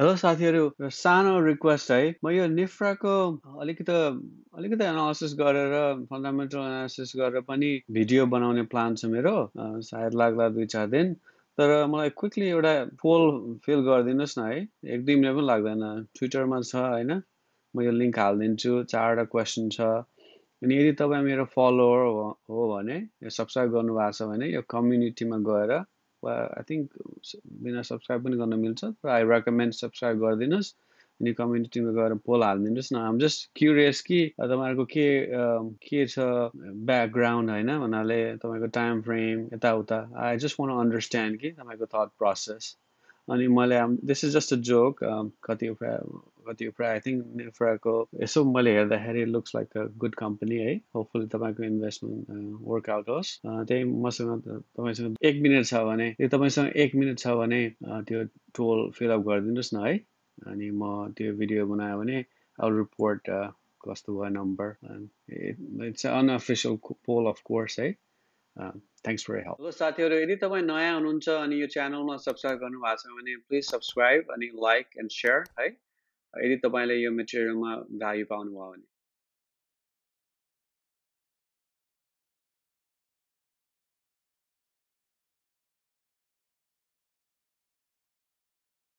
hello साथीहरू सानो request है म यो निफ्राको अलिकति अलिकति एनालिसिस गरेर फन्डामेन्टल एनालिसिस गरेर पनि भिडियो बनाउने प्लान छ मेरो सायद लाग्ला दुई चार दिन तर मलाई क्विकली एउटा पोल फिल गरिदिनुहोस् न है एक दुई मिनट पनि लाग्दैन ट्विटरमा छ होइन म यो लिङ्क हालिदिन्छु चारवटा क्वेसन छ अनि यदि तपाईँ मेरो फलोवर हो भने यो सब्सक्राइब गर्नुभएको छ भने यो कम्युनिटीमा गएर वा आई थिङ्क बिना सब्सक्राइब पनि गर्न मिल्छ तर आई रेकमेन्ड सब्सक्राइब गरिदिनुहोस् अनि कम्युनिटीमा गएर पोल हालिदिनुहोस् न आम जस्ट क्युरियस कि तपाईँहरूको के के छ ब्याकग्राउन्ड होइन भन्नाले तपाईँको टाइम फ्रेम यताउता आई जस्ट वान अन्डरस्ट्यान्ड कि तपाईँको थट प्रोसेस अनि मैले this is just a joke कति उफ्रा कति उफ्रा आई थिङ्क प्रायःको यसो मैले हेर्दाखेरि looks like a good company है होपफुली तपाईँको इन्भेस्टमेन्ट वर्कआउट uh, होस् uh, त्यही मसँग तपाईँसँग एक मिनट छ भने त्यो तपाईँसँग एक मिनट छ भने uh, त्यो टोल फिलअप गरिदिनुहोस् न है अनि म त्यो भिडियो बनायो भने अब रिपोर्ट कस्तो भयो number it's unofficial poll of course है थ्याङ्क्स फर हेल्प हेलो साथीहरू यदि तपाईँ नयाँ हुनुहुन्छ अनि यो च्यानलमा सब्सक्राइब गर्नुभएको छ भने प्लिज सब्सक्राइब अनि लाइक एन्ड सेयर है यदि तपाईँले यो मेटेरियलमा भ्यायु पाउनुभयो भने